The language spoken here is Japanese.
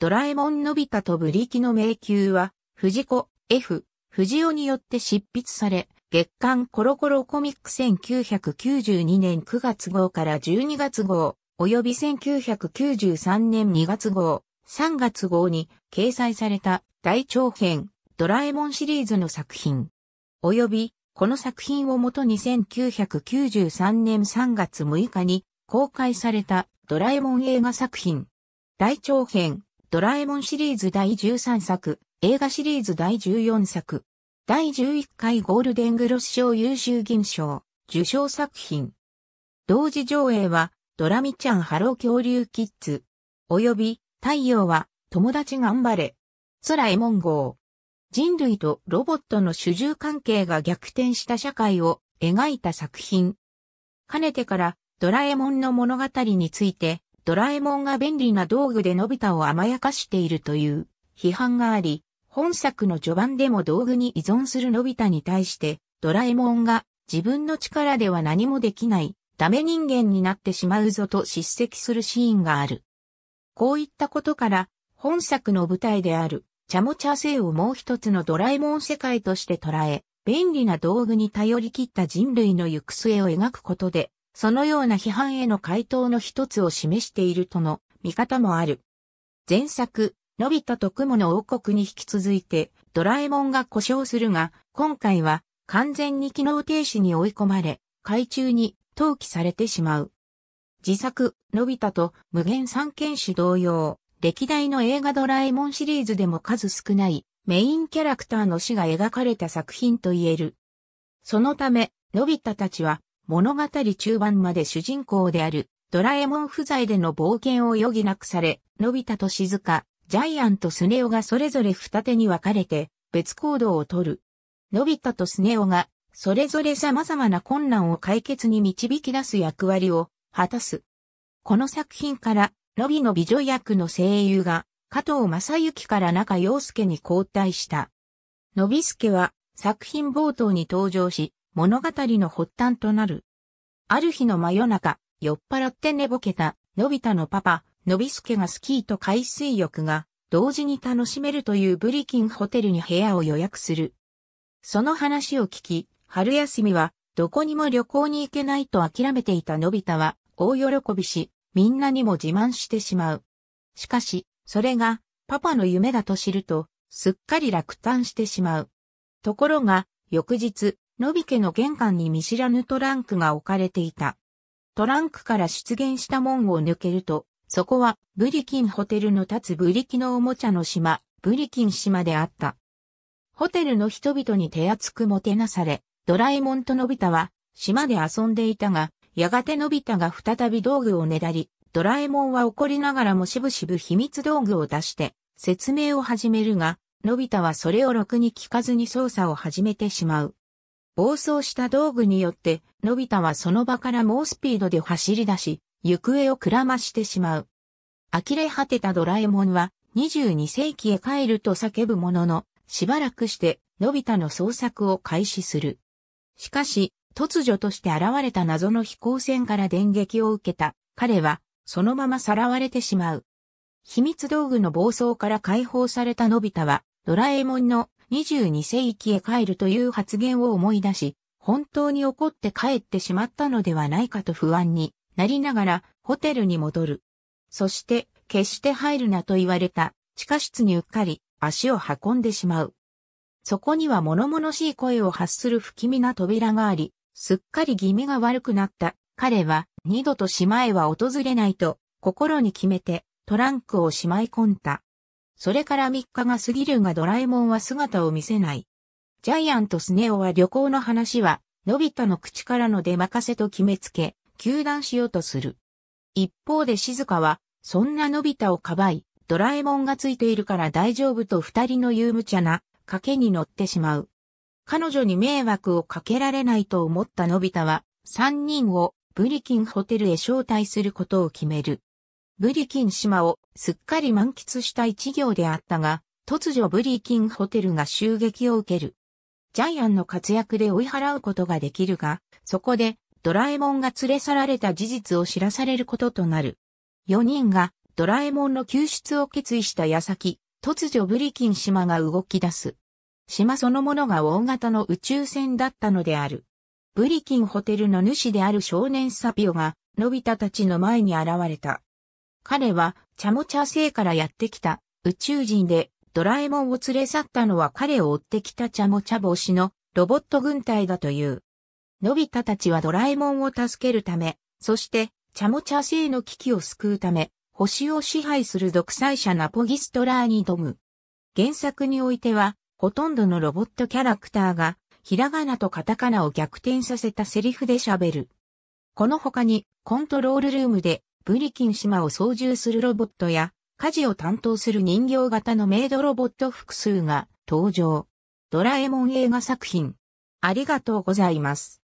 ドラえもんのび太とブリキの迷宮は、藤子 F、藤尾によって執筆され、月刊コロコロコミック1992年9月号から12月号、及び1993年2月号、3月号に掲載された大長編、ドラえもんシリーズの作品。及び、この作品をもとに1993年3月6日に公開されたドラえもん映画作品。大長編、ドラえもんシリーズ第13作、映画シリーズ第14作、第11回ゴールデングロス賞優秀銀賞、受賞作品。同時上映は、ドラミちゃんハロー恐竜キッズ、および、太陽は、友達頑張れ、空絵文号。人類とロボットの主従関係が逆転した社会を描いた作品。かねてからドラえもんの物語についてドラえもんが便利な道具でのび太を甘やかしているという批判があり、本作の序盤でも道具に依存するのび太に対して、ドラえもんが自分の力では何もできない、ダメ人間になってしまうぞと叱責するシーンがある。こういったことから、本作の舞台である、チャモチャ星をもう一つのドラえもん世界として捉え、便利な道具に頼り切った人類の行く末を描くことで、そのような批判への回答の一つを示しているとの見方もある。前作、のび太と雲の王国に引き続いて、ドラえもんが故障するが、今回は完全に機能停止に追い込まれ、海中に投棄されてしまう。自作、のび太と無限三剣士同様、歴代の映画ドラえもんシリーズでも数少ないメインキャラクターの死が描かれた作品と言える。そのため、のび太たちは物語中盤まで主人公であるドラえもん不在での冒険を余儀なくされ、のび太と静か、ジャイアンとスネ夫がそれぞれ二手に分かれて別行動をとる。のび太とスネ夫がそれぞれ様々な困難を解決に導き出す役割を果たす。この作品からのびの美女役の声優が加藤正幸から中陽介に交代した。のびすけは作品冒頭に登場し、物語の発端となるある日の真夜中、酔っ払って寝ぼけた、のび太のパパ、のびすけがスキーと海水浴が、同時に楽しめるというブリキンホテルに部屋を予約する。その話を聞き、春休みは、どこにも旅行に行けないと諦めていたのび太は、大喜びし、みんなにも自慢してしまう。しかし、それが、パパの夢だと知ると、すっかり落胆してしまう。ところが、翌日、のび家の玄関に見知らぬトランクが置かれていた。トランクから出現した門を抜けると、そこはブリキンホテルの立つブリキのおもちゃの島、ブリキン島であった。ホテルの人々に手厚くもてなされ、ドラえもんとのび太は島で遊んでいたが、やがてのび太が再び道具をねだり、ドラえもんは怒りながらもしぶしぶ秘密道具を出して説明を始めるが、のび太はそれをろくに聞かずに操作を始めてしまう。暴走した道具によって、のび太はその場から猛スピードで走り出し、行方をくらましてしまう。呆れ果てたドラえもんは、22世紀へ帰ると叫ぶものの、しばらくして、のび太の捜索を開始する。しかし、突如として現れた謎の飛行船から電撃を受けた、彼は、そのままさらわれてしまう。秘密道具の暴走から解放されたのび太は、ドラえもんの22世紀へ帰るという発言を思い出し、本当に怒って帰ってしまったのではないかと不安になりながらホテルに戻る。そして、決して入るなと言われた地下室にうっかり足を運んでしまう。そこには物々しい声を発する不気味な扉があり、すっかり気味が悪くなった彼は二度と島へは訪れないと心に決めてトランクをしまい込んだ。それから3日が過ぎるがドラえもんは姿を見せない。ジャイアントスネオは旅行の話は、のび太の口からの出任せと決めつけ、休断しようとする。一方で静香は、そんなのび太をかばい、ドラえもんがついているから大丈夫と二人の言う無茶な、賭けに乗ってしまう。彼女に迷惑をかけられないと思ったのび太は、三人をブリキンホテルへ招待することを決める。ブリキン島をすっかり満喫した一行であったが、突如ブリキンホテルが襲撃を受ける。ジャイアンの活躍で追い払うことができるが、そこでドラえもんが連れ去られた事実を知らされることとなる。4人がドラえもんの救出を決意した矢先、突如ブリキン島が動き出す。島そのものが大型の宇宙船だったのである。ブリキンホテルの主である少年サピオが、のび太たちの前に現れた。彼はチャモチャ星からやってきた宇宙人でドラえもんを連れ去ったのは彼を追ってきたチャモチャ帽子のロボット軍隊だという。のび太たちはドラえもんを助けるため、そしてチャモチャ星の危機を救うため、星を支配する独裁者ナポギストラーに挑む。原作においては、ほとんどのロボットキャラクターが、ひらがなとカタカナを逆転させたセリフで喋る。この他に、コントロールルームで、ブリキン島を操縦するロボットや、家事を担当する人形型のメイドロボット複数が登場。ドラえもん映画作品。ありがとうございます。